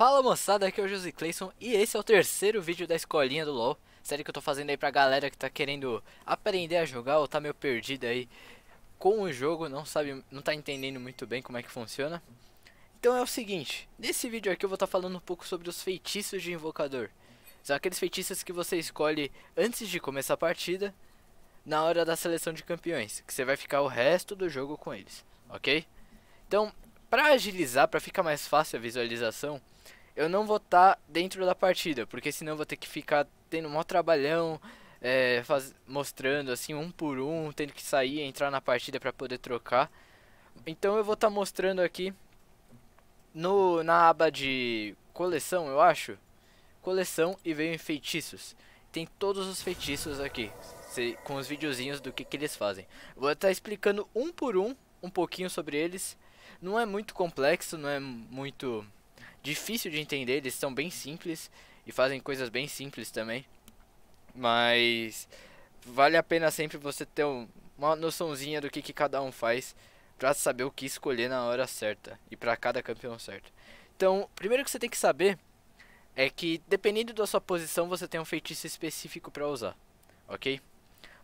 Fala moçada, aqui é o Josi Clayson e esse é o terceiro vídeo da escolinha do LoL Série que eu tô fazendo aí pra galera que tá querendo aprender a jogar ou tá meio perdida aí com o jogo Não sabe, não tá entendendo muito bem como é que funciona Então é o seguinte, nesse vídeo aqui eu vou estar tá falando um pouco sobre os feitiços de invocador São aqueles feitiços que você escolhe antes de começar a partida Na hora da seleção de campeões, que você vai ficar o resto do jogo com eles, ok? Então, pra agilizar, pra ficar mais fácil a visualização eu não vou estar tá dentro da partida, porque senão eu vou ter que ficar tendo um maior trabalhão, é, faz, mostrando assim um por um, tendo que sair, entrar na partida para poder trocar. Então eu vou estar tá mostrando aqui no, na aba de coleção, eu acho. Coleção e veio em feitiços. Tem todos os feitiços aqui, com os videozinhos do que, que eles fazem. Vou estar tá explicando um por um, um pouquinho sobre eles. Não é muito complexo, não é muito difícil de entender, eles são bem simples e fazem coisas bem simples também. Mas vale a pena sempre você ter uma noçãozinha do que, que cada um faz para saber o que escolher na hora certa e para cada campeão certo. Então, primeiro que você tem que saber é que dependendo da sua posição você tem um feitiço específico para usar, ok?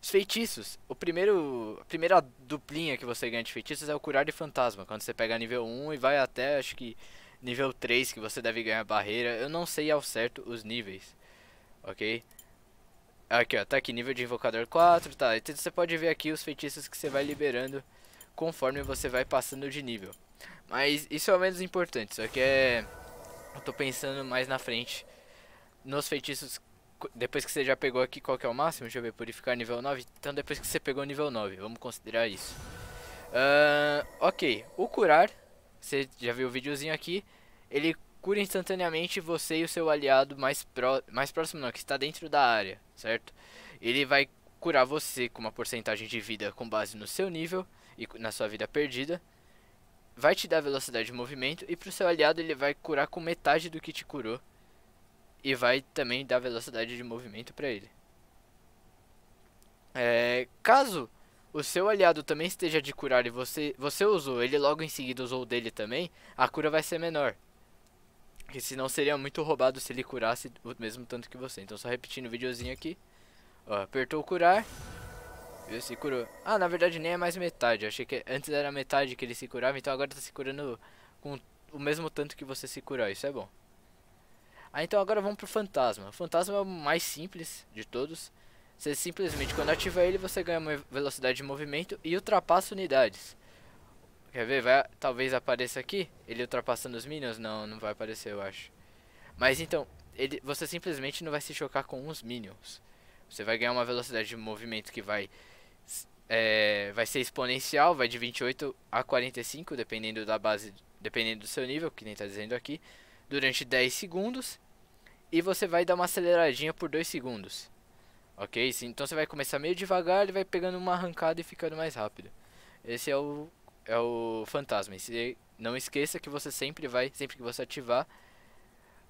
Os feitiços, o primeiro, a primeira duplinha que você ganha de feitiços é o curar de fantasma, quando você pega nível 1 e vai até, acho que nível 3 que você deve ganhar barreira. Eu não sei ao certo os níveis, ok? Aqui ó, tá aqui nível de invocador 4, tá? Então você pode ver aqui os feitiços que você vai liberando conforme você vai passando de nível. Mas isso é o menos importante, só que é... Eu tô pensando mais na frente. Nos feitiços, depois que você já pegou aqui qual é o máximo, deixa eu ver, purificar nível 9. Então depois que você pegou nível 9, vamos considerar isso. Uh, ok, o curar você já viu o videozinho aqui, ele cura instantaneamente você e o seu aliado mais, pro, mais próximo, não, que está dentro da área, certo? Ele vai curar você com uma porcentagem de vida com base no seu nível e na sua vida perdida. Vai te dar velocidade de movimento e para o seu aliado ele vai curar com metade do que te curou. E vai também dar velocidade de movimento para ele. É, caso o seu aliado também esteja de curar e você, você usou, ele logo em seguida usou o dele também, a cura vai ser menor. Porque senão seria muito roubado se ele curasse o mesmo tanto que você. Então só repetindo o videozinho aqui. Ó, apertou curar. Ele se curou. Ah, na verdade nem é mais metade. Eu achei que antes era metade que ele se curava, então agora tá se curando com o mesmo tanto que você se curou. Isso é bom. Ah, então agora vamos pro fantasma. O fantasma é o mais simples de todos. Você simplesmente, quando ativa ele, você ganha uma velocidade de movimento e ultrapassa unidades. Quer ver? Vai, talvez apareça aqui, ele ultrapassando os minions? Não, não vai aparecer, eu acho. Mas então, ele, você simplesmente não vai se chocar com os minions. Você vai ganhar uma velocidade de movimento que vai... É, vai ser exponencial, vai de 28 a 45, dependendo da base, dependendo do seu nível, que nem está dizendo aqui, durante 10 segundos. E você vai dar uma aceleradinha por 2 segundos. Ok? Então você vai começar meio devagar, ele vai pegando uma arrancada e ficando mais rápido. Esse é o, é o fantasma. E não esqueça que você sempre vai, sempre que você ativar,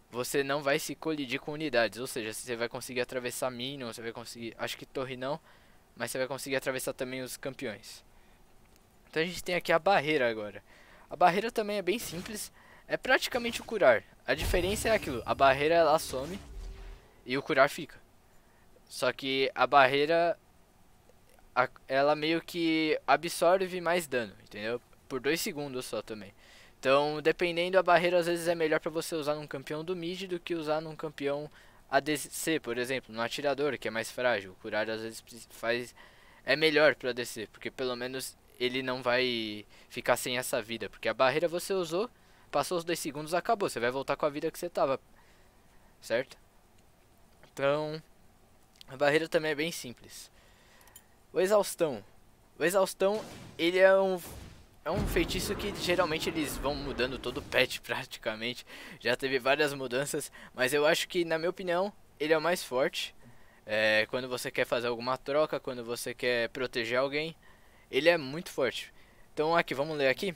você não vai se colidir com unidades. Ou seja, você vai conseguir atravessar Minion, você vai conseguir... Acho que torre não, mas você vai conseguir atravessar também os campeões. Então a gente tem aqui a barreira agora. A barreira também é bem simples, é praticamente o curar. A diferença é aquilo, a barreira ela some e o curar fica. Só que a barreira, a, ela meio que absorve mais dano, entendeu? Por 2 segundos só também. Então, dependendo, a barreira às vezes é melhor para você usar num campeão do mid do que usar num campeão ADC, por exemplo, no atirador, que é mais frágil. Curar às vezes faz é melhor para ADC, porque pelo menos ele não vai ficar sem essa vida, porque a barreira você usou, passou os 2 segundos, acabou, você vai voltar com a vida que você tava. Certo? Então, a barreira também é bem simples. O exaustão. O exaustão, ele é um é um feitiço que geralmente eles vão mudando todo o patch praticamente. Já teve várias mudanças, mas eu acho que, na minha opinião, ele é o mais forte. É, quando você quer fazer alguma troca, quando você quer proteger alguém, ele é muito forte. Então aqui, vamos ler aqui.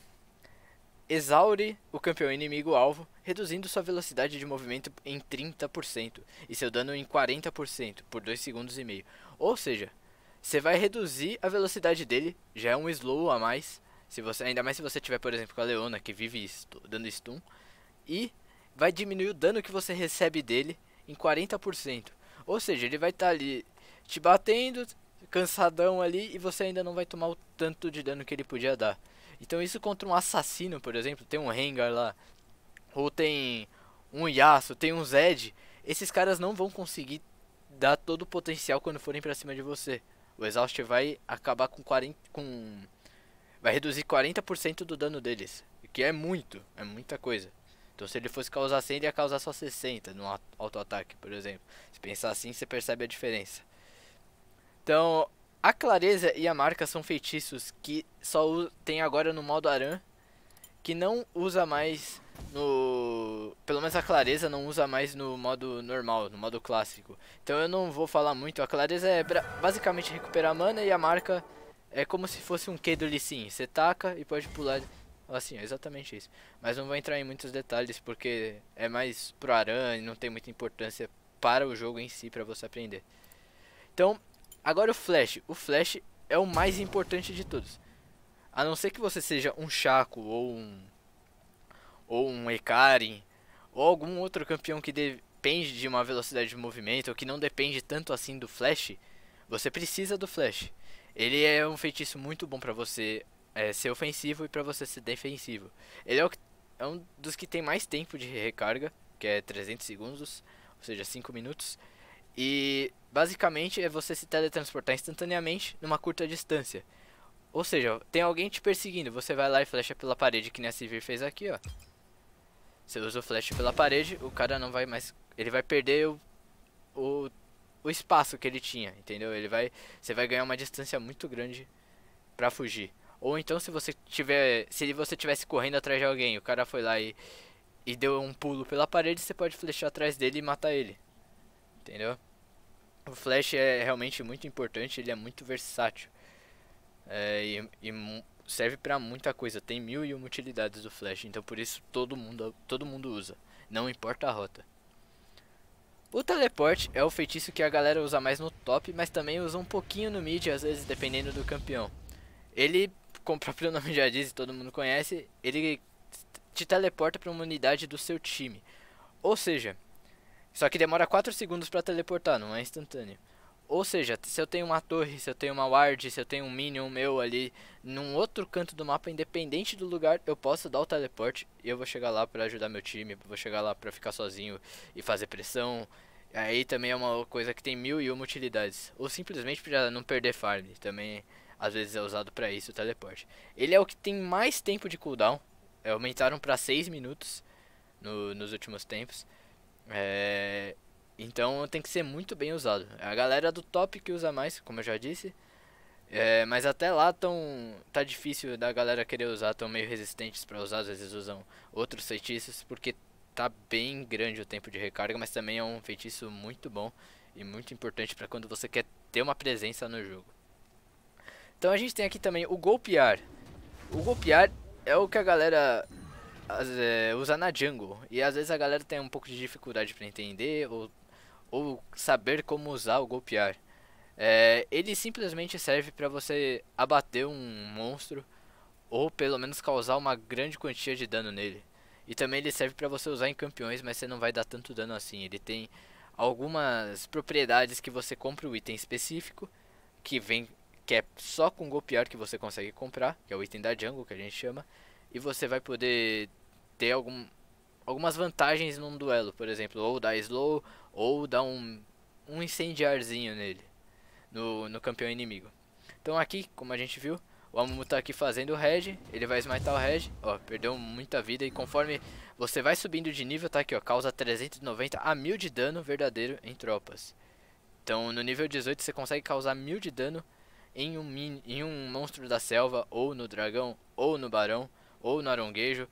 Exaure o campeão inimigo alvo, reduzindo sua velocidade de movimento em 30% e seu dano em 40% por 2 segundos e meio. Ou seja, você vai reduzir a velocidade dele, já é um slow a mais, se você, ainda mais se você tiver, por exemplo, com a Leona que vive dando stun, e vai diminuir o dano que você recebe dele em 40%. Ou seja, ele vai estar tá ali te batendo, cansadão ali, e você ainda não vai tomar o tanto de dano que ele podia dar. Então isso contra um assassino, por exemplo, tem um Rengar lá, ou tem um Yasuo, tem um Zed, esses caras não vão conseguir dar todo o potencial quando forem para cima de você. O Exhaust vai acabar com 40 com vai reduzir 40% do dano deles, que é muito, é muita coisa. Então se ele fosse causar 100, ele ia causar só 60 no auto-ataque, por exemplo. Se pensar assim, você percebe a diferença. Então, a clareza e a marca são feitiços que só tem agora no modo Aran, que não usa mais no... Pelo menos a clareza não usa mais no modo normal, no modo clássico. Então eu não vou falar muito, a clareza é basicamente recuperar mana e a marca é como se fosse um Q do Lee Sin. Você taca e pode pular assim, é exatamente isso. Mas não vou entrar em muitos detalhes porque é mais pro Aran e não tem muita importância para o jogo em si, para você aprender. Então, Agora o Flash. O Flash é o mais importante de todos. A não ser que você seja um Chaco ou um. Ou um Ekarin. Ou algum outro campeão que depende de uma velocidade de movimento. Ou que não depende tanto assim do Flash. Você precisa do Flash. Ele é um feitiço muito bom para você é, ser ofensivo e para você ser defensivo. Ele é, é um dos que tem mais tempo de recarga. Que é 300 segundos. Ou seja, 5 minutos. E Basicamente é você se teletransportar instantaneamente numa curta distância. Ou seja, tem alguém te perseguindo, você vai lá e flecha pela parede, que nem a Sivir fez aqui, ó. Você usa o flash pela parede, o cara não vai mais... Ele vai perder o, o, o espaço que ele tinha, entendeu? Ele vai, você vai ganhar uma distância muito grande pra fugir. Ou então se você tiver, se você tivesse correndo atrás de alguém, o cara foi lá e, e deu um pulo pela parede, você pode flechar atrás dele e matar ele. Entendeu? o Flash é realmente muito importante, ele é muito versátil. É, e, e, serve para muita coisa, tem mil e uma utilidades do Flash, então por isso todo mundo, todo mundo usa, não importa a rota. O teleporte é o feitiço que a galera usa mais no top, mas também usa um pouquinho no mid, às vezes dependendo do campeão. Ele, como o próprio nome já diz e todo mundo conhece, ele te teleporta para uma unidade do seu time. Ou seja, só que demora 4 segundos para teleportar, não é instantâneo. Ou seja, se eu tenho uma torre, se eu tenho uma ward, se eu tenho um minion meu ali num outro canto do mapa, independente do lugar, eu posso dar o teleporte e eu vou chegar lá para ajudar meu time, vou chegar lá para ficar sozinho e fazer pressão. Aí também é uma coisa que tem mil e uma utilidades. Ou simplesmente para não perder farm, também às vezes é usado para isso o teleporte. Ele é o que tem mais tempo de cooldown, aumentaram para 6 minutos no, nos últimos tempos. É, então tem que ser muito bem usado. É a galera do top que usa mais, como eu já disse. É, mas até lá tão, tá difícil da galera querer usar, tão meio resistentes para usar, às vezes usam outros feitiços, porque tá bem grande o tempo de recarga, mas também é um feitiço muito bom e muito importante para quando você quer ter uma presença no jogo. Então a gente tem aqui também o golpear. O golpear é o que a galera é, usar na Django. E às vezes a galera tem um pouco de dificuldade para entender ou, ou saber como usar o golpear. É, ele simplesmente serve para você abater um monstro ou pelo menos causar uma grande quantia de dano nele. E também ele serve para você usar em campeões, mas você não vai dar tanto dano assim. Ele tem algumas propriedades que você compra o item específico, que vem que é só com golpear que você consegue comprar, que é o item da jungle que a gente chama, e você vai poder ter algum, algumas vantagens num duelo, por exemplo, ou dar slow, ou dar um, um incendiarzinho nele, no, no campeão inimigo. Então aqui, como a gente viu, o Amumu tá aqui fazendo o Red, ele vai smitar o Red, ó, perdeu muita vida e conforme você vai subindo de nível, tá aqui, ó, causa 390 a 1000 de dano verdadeiro em tropas. Então no nível 18 você consegue causar 1000 de dano em um, em um monstro da selva, ou no dragão, ou no barão, ou no aronguejo,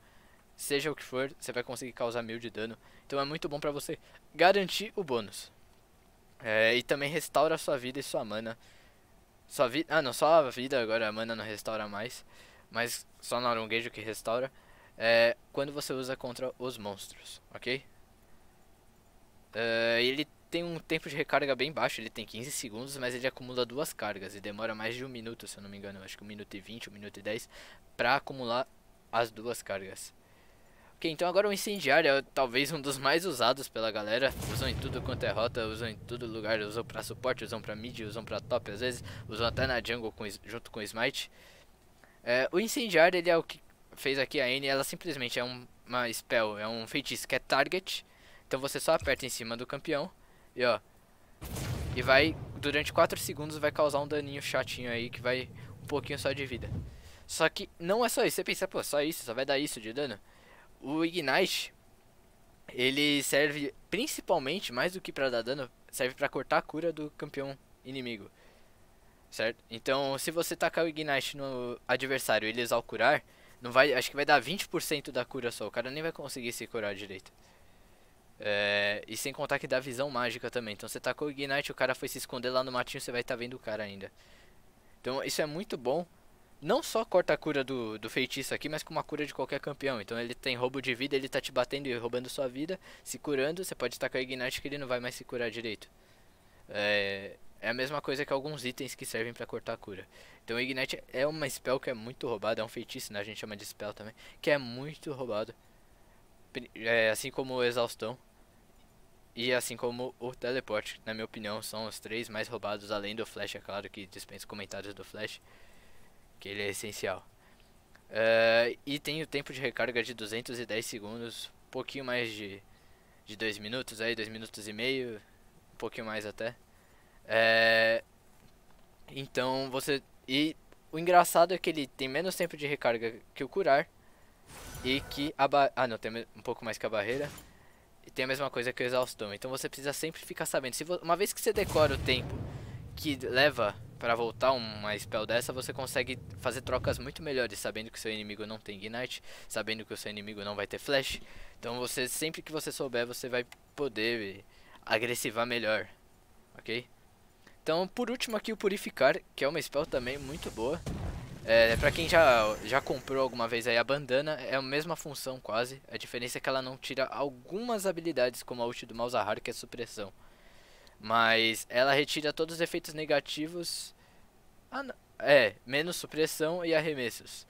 seja o que for, você vai conseguir causar mil de dano. Então é muito bom pra você garantir o bônus. É, e também restaura sua vida e sua mana. Sua vida... Ah, não, só a vida agora, a mana não restaura mais. Mas só no Aronguejo que restaura. É, quando você usa contra os monstros, ok? É, ele tem um tempo de recarga bem baixo, ele tem 15 segundos, mas ele acumula duas cargas e demora mais de um minuto, se eu não me engano, acho que um minuto e 20, um minuto e 10, para acumular as duas cargas. Ok, então agora o incendiário é talvez um dos mais usados pela galera. Usam em tudo quanto é rota, usam em todo lugar, usam pra suporte, usam pra mid, usam pra top às vezes, usam até na jungle com, junto com o smite. É, o incendiário ele é o que fez aqui a N, ela simplesmente é um, uma spell, é um feitiço que é target. Então você só aperta em cima do campeão e ó, e vai, durante 4 segundos vai causar um daninho chatinho aí que vai um pouquinho só de vida. Só que não é só isso, você pensa, pô, só isso, só vai dar isso de dano. O Ignite, ele serve principalmente, mais do que para dar dano, serve para cortar a cura do campeão inimigo. Certo? Então, se você tacar o Ignite no adversário e ele usar o curar, não vai, acho que vai dar 20% da cura só. O cara nem vai conseguir se curar direito. É, e sem contar que dá visão mágica também. Então, você tacou o Ignite, o cara foi se esconder lá no matinho, você vai estar tá vendo o cara ainda. Então, isso é muito bom não só corta a cura do, do feitiço aqui, mas com uma cura de qualquer campeão. Então ele tem roubo de vida, ele tá te batendo e roubando sua vida, se curando, você pode tacar Ignite que ele não vai mais se curar direito. É, é a mesma coisa que alguns itens que servem para cortar a cura. Então o Ignite é uma spell que é muito roubada, é um feitiço, né? A gente chama de spell também, que é muito roubado. É, assim como o Exaustão. E assim como o Teleporte, na minha opinião, são os três mais roubados, além do Flash, é claro que dispensa comentários do Flash que ele é essencial. Uh, e tem o tempo de recarga de 210 segundos, um pouquinho mais de, de 2 minutos, aí 2 minutos e meio, um pouquinho mais até. Uh, então você. E o engraçado é que ele tem menos tempo de recarga que o curar. E que a ba... Ah não, tem um pouco mais que a barreira. E tem a mesma coisa que o exaustão. Então você precisa sempre ficar sabendo. Se vo... Uma vez que você decora o tempo que leva para voltar uma spell dessa, você consegue fazer trocas muito melhores, sabendo que seu inimigo não tem Ignite, sabendo que o seu inimigo não vai ter Flash. Então você, sempre que você souber, você vai poder agressivar melhor, ok? Então, por último aqui, o Purificar, que é uma spell também muito boa. É, pra quem já, já comprou alguma vez aí a bandana, é a mesma função quase. A diferença é que ela não tira algumas habilidades, como a ult do Malzahar, que é supressão. Mas ela retira todos os efeitos negativos. Ah, é, menos supressão e arremessos.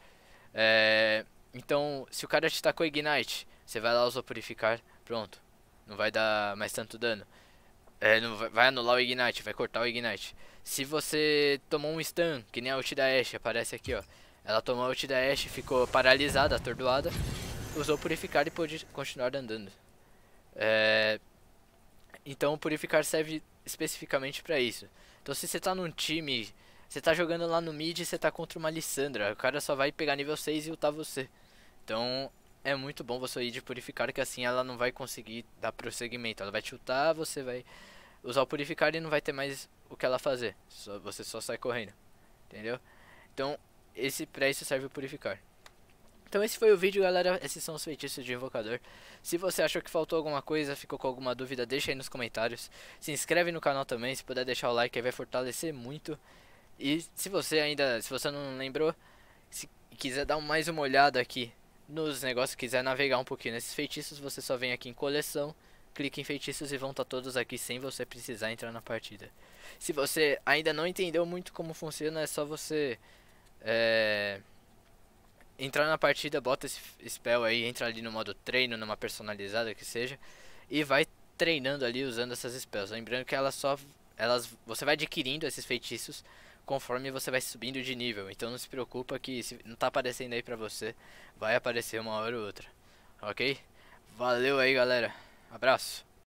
É, então, se o cara te tacou Ignite, você vai lá usar purificar, pronto. Não vai dar mais tanto dano. É, não vai, vai anular o Ignite, vai cortar o Ignite. Se você tomou um stun, que nem a ult da Ashe, aparece aqui, ó. Ela tomou a ult da Ashe, ficou paralisada, atordoada. Usou purificar e pôde continuar andando. É, então o purificar serve especificamente para isso. Então se você tá num time, você tá jogando lá no mid e você tá contra uma Lissandra, o cara só vai pegar nível 6 e ultar você. Então é muito bom você ir de purificar, que assim ela não vai conseguir dar prosseguimento. Ela vai te ultar, você vai usar o purificar e não vai ter mais o que ela fazer. Só, você só sai correndo. Entendeu? Então, esse pra isso serve o purificar. Então esse foi o vídeo, galera. Esses são os feitiços de invocador. Se você achou que faltou alguma coisa, ficou com alguma dúvida, deixa aí nos comentários. Se inscreve no canal também, se puder deixar o like, aí vai fortalecer muito. E se você ainda, se você não lembrou, se quiser dar mais uma olhada aqui nos negócios, quiser navegar um pouquinho nesses feitiços, você só vem aqui em coleção, clica em feitiços e vão estar tá todos aqui sem você precisar entrar na partida. Se você ainda não entendeu muito como funciona, é só você... É entrar na partida, bota esse spell aí, entra ali no modo treino, numa personalizada que seja, e vai treinando ali usando essas spells. Lembrando que elas só elas você vai adquirindo esses feitiços conforme você vai subindo de nível. Então não se preocupa que se não tá aparecendo aí pra você, vai aparecer uma hora ou outra. OK? Valeu aí, galera. Abraço.